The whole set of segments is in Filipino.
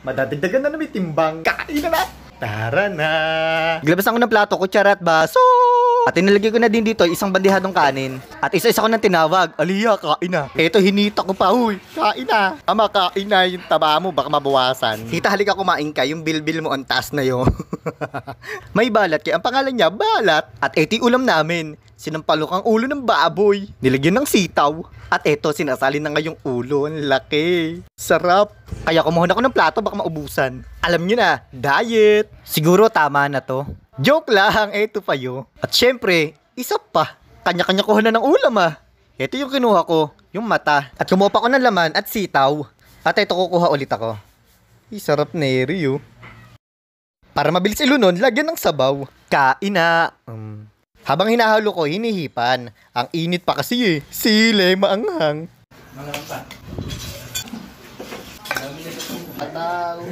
Madadagdagan na namin timbang. Kakain na Tara na! Naglabasan ko ng plato, kutsara at baso! At inilagay ko na din dito isang bandihadong kanin. At isa-isa ko nang tinawag, Aliya, kain na. Eto, hinita ko pa, huy. Kain na. Ama, kain na yung taba mo, baka mabawasan. Tita, halika kumain ka, yung bilbil mo on taas na yun. May balat, kaya ang pangalan niya, balat. At eti ulam namin. Sinampalok ang ulo ng baboy. Nilagyan ng sitaw. At eto, sinasali na ngayong ulo. Ang laki. Sarap. Kaya kumuha ako ng plato baka maubusan. Alam nyo na, diet. Siguro tama na to. Joke lang, eto pa yun. At syempre, isa pa. Kanya-kanya kuha ng ulam ah. Ito yung kinuha ko, yung mata. At kumuha pa ako ng laman at sitaw. At ito kukuha ulit ako. Ay, sarap na Rio. Oh. Para mabilis ilunon, lagyan ng sabaw. Kain na. Um. Habang hinahalo ko, hinihipan. Ang init pa kasi eh. Sile maanghang. Malampan. Pataw.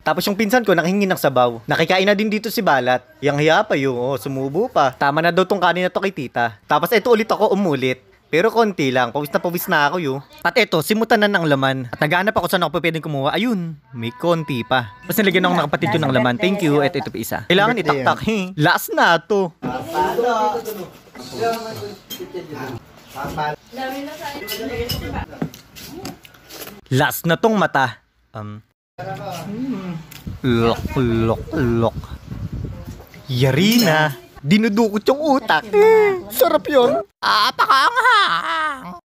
Tapos yung pinsan ko nakahingi ng sabaw. Nakikain na din dito si Balat. Yang hiya pa yung oh, sumubo pa. Tama na daw tong kanin na to kay tita. Tapos eto ulit ako umulit. Pero konti lang. Pawis na pawis na ako yo. At eto, simutan na ng laman. At naghahanap ako saan ako pwedeng kumuha. Ayun, may konti pa. Mas nilagyan ako ng kapatid ng laman. Thank you. At ito pa isa. Kailangan itaktak. Hey, ah. eh. last na to. Last na tong mata. Um, Lok, lok, lok. Yarina. Dinudukot yung utak. Eh, sarap yun. Ah, pakaanghang.